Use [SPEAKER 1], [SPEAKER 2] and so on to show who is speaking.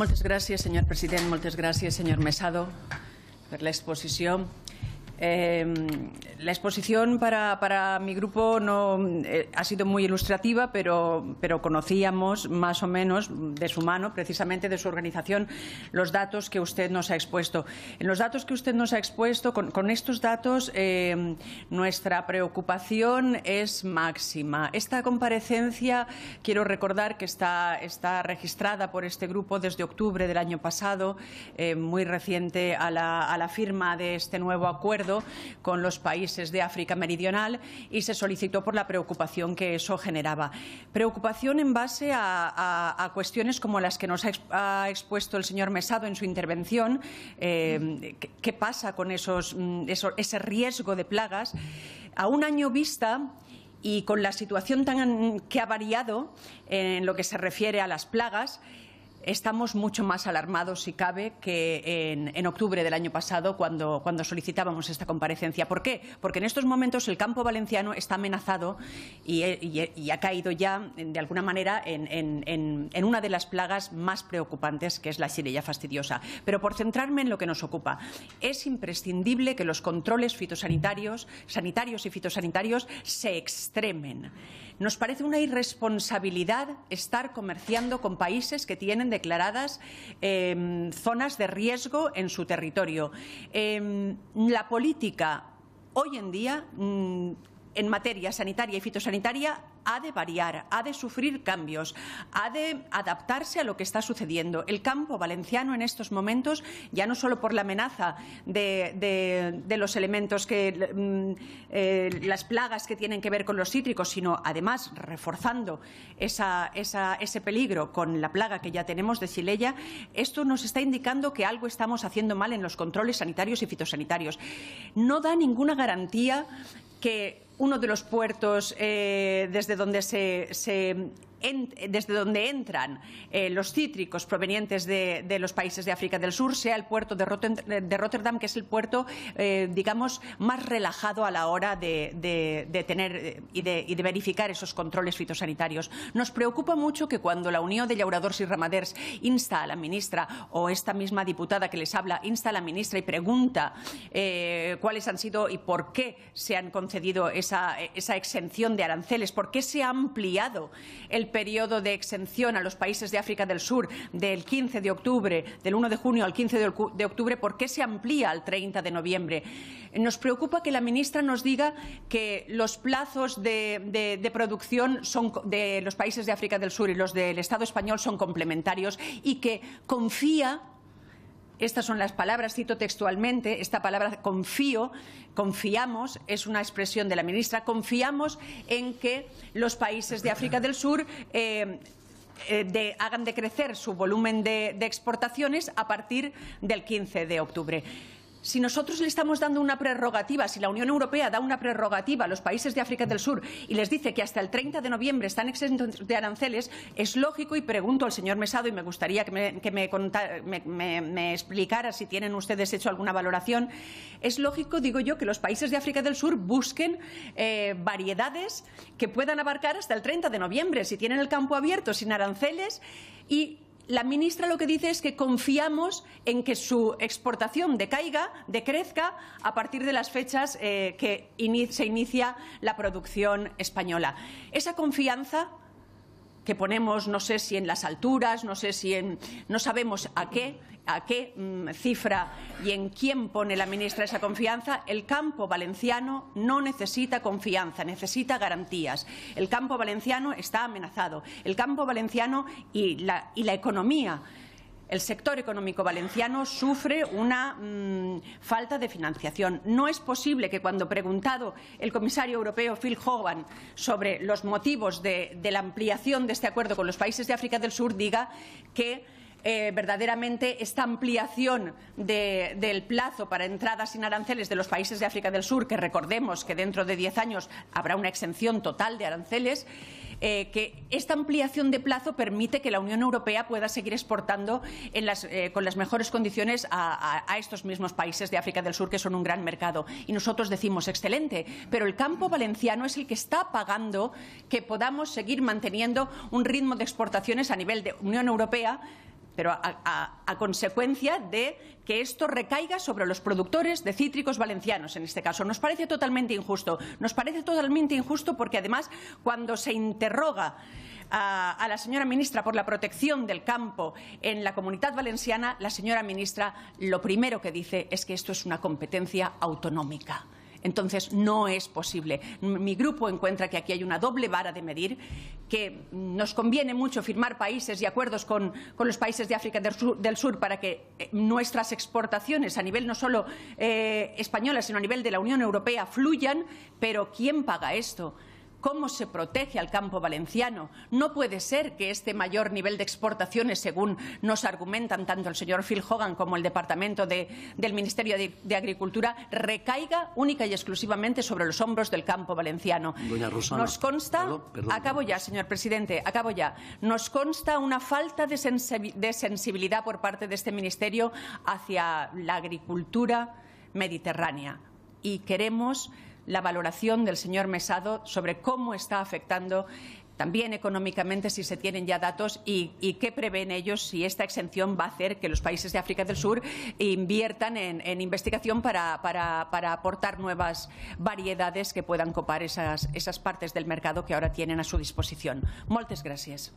[SPEAKER 1] Moltes gràcies, senyor president. Moltes gràcies, senyor Mesado, per l'exposició. Em, la exposición para, mi grupo no eh, ha sido muy ilustrativa, pero, pero conocíamos más o menos de su mano, precisamente de su organización, los datos que usted nos ha expuesto. En los datos que usted nos ha expuesto, con, estos datos, em, nuestra preocupación es máxima. Esta comparecencia, quiero recordar que está, está registrada por este grupo desde octubre del año pasado, eh, muy reciente a la firma de este nuevo acuerdo con los países de África Meridional y se solicitó por la preocupación que eso generaba. Preocupación en base a, cuestiones como las que nos ha, expuesto el señor Mesado en su intervención. Em, ¿Qué pasa con mm, ese riesgo de plagas? A un año vista y con la situación tan que ha variado en lo que se refiere a las plagas, estamos mucho más alarmados, si cabe, que en, octubre del año pasado, cuando, solicitábamos esta comparecencia. ¿Por qué? Porque en estos momentos el campo valenciano está amenazado y, ha caído ya, de alguna manera, en, una de las plagas más preocupantes, que es la sirella fastidiosa. Pero por centrarme en lo que nos ocupa, es imprescindible que los controles fitosanitarios sanitarios y fitosanitarios se extremen nos parece una irresponsabilidad estar comerciando con países que tienen declaradas em, zonas de riesgo en su territorio. Em, la política hoy en día mm, en materia sanitaria y fitosanitaria ha de variar, ha de sufrir cambios, ha de adaptarse a lo que está sucediendo. El campo valenciano en estos momentos, ya no solo por la amenaza de, los elementos que mm, eh, las plagas que tienen que ver con los cítricos, sino además reforzando ese peligro con la plaga que ya tenemos de chileya, esto nos está indicando que algo estamos haciendo mal en los controles sanitarios y fitosanitarios. No da ninguna garantía que uno de los puertos eh, desde donde se, se desde donde entran eh, los cítricos provenientes de, los países de África del Sur sea el puerto de, Rotterdam, que es el puerto, eh, digamos, más relajado a la hora de, tener eh, y, de, verificar esos controles fitosanitarios. Nos preocupa mucho que cuando la Unión de Llauradors y Ramaders insta a la ministra o esta misma diputada que les habla insta a la ministra y pregunta cuáles han sido y por qué se han concedido esa, esa exención de aranceles, por qué se ha ampliado el periodo de exención a los países de África del Sur del 15 de octubre, del 1 de junio al 15 de octubre, ¿por qué se amplía al 30 de noviembre? Nos preocupa que la ministra nos diga que los plazos de, producción son de los países de África del Sur y los del Estado español son complementarios y que confía estas son las palabras, cito textualmente, esta palabra confío, confiamos, es una expresión de la ministra, confiamos en que los países de África del Sur eh, eh, de, hagan decrecer su volumen de, de exportaciones a partir del 15 de octubre. Si nosotros le estamos dando una prerrogativa, si la Unión Europea da una prerrogativa a los países de África del Sur y les dice que hasta el 30 de noviembre están exentos de aranceles, es lógico y pregunto al señor Mesado y me gustaría que me, explicara si tienen ustedes hecho alguna valoración. Es lógico, digo yo, que los países de África del Sur busquen eh, variedades que puedan abarcar hasta el 30 de noviembre, si tienen el campo abierto, sin aranceles y la ministra lo que dice es que confiamos en que su exportación decaiga, decrezca, a partir de las fechas eh, que se inicia la producción española. Esa confianza que ponemos, no sé si en las alturas, no sé si en. no sabemos a qué, a qué mm, cifra y en quién pone la ministra esa confianza, el campo valenciano no necesita confianza, necesita garantías. El campo valenciano está amenazado. El campo valenciano y la economía el sector económico valenciano sufre una mm, falta de financiación. No es posible que cuando preguntado el comisario europeo Phil Hogan sobre los motivos de, la ampliación de este acuerdo con los países de África del Sur diga que eh, verdaderamente esta ampliación del plazo para entradas sin aranceles de los países de África del Sur, que recordemos que dentro de diez años habrá una exención total de aranceles, eh, que esta ampliación de plazo permite que la Unión Europea pueda seguir exportando eh, con las mejores condiciones a, estos mismos países de África del Sur, que son un gran mercado. Y nosotros decimos, excelente, pero el campo valenciano es el que está pagando que podamos seguir manteniendo un ritmo de exportaciones a nivel de Unión Europea pero a, consecuencia de que esto recaiga sobre los productores de cítricos valencianos, en este caso. Nos parece totalmente injusto. Nos parece totalmente injusto porque, además, cuando se interroga a, a la señora ministra por la protección del campo en la comunidad valenciana, la señora ministra lo primero que dice es que esto es una competencia autonómica. Entonces, no es posible. Mi grupo encuentra que aquí hay una doble vara de medir, que nos conviene mucho firmar países y acuerdos con, los países de África del Sur, para que eh, nuestras exportaciones a nivel no solo eh, español sino a nivel de la Unión Europea fluyan, pero ¿quién paga esto? ¿Cómo se protege al campo valenciano? No puede ser que este mayor nivel de exportaciones, según nos argumentan tanto el señor Phil Hogan como el Departamento del Ministerio de, Agricultura, recaiga única y exclusivamente sobre los hombros del campo valenciano. Doña Rosana, nos consta, acabo ya, señor presidente, acabo ya, nos consta una falta de, de sensibilidad por parte de este Ministerio hacia la agricultura mediterránea y queremos la valoración del señor Mesado sobre cómo está afectando también económicamente si se tienen ya datos y, qué prevén ellos si esta exención va a hacer que los países de África del Sur inviertan en, investigación para, aportar nuevas variedades que puedan copar esas, esas partes del mercado que ahora tienen a su disposición. Muchas gracias.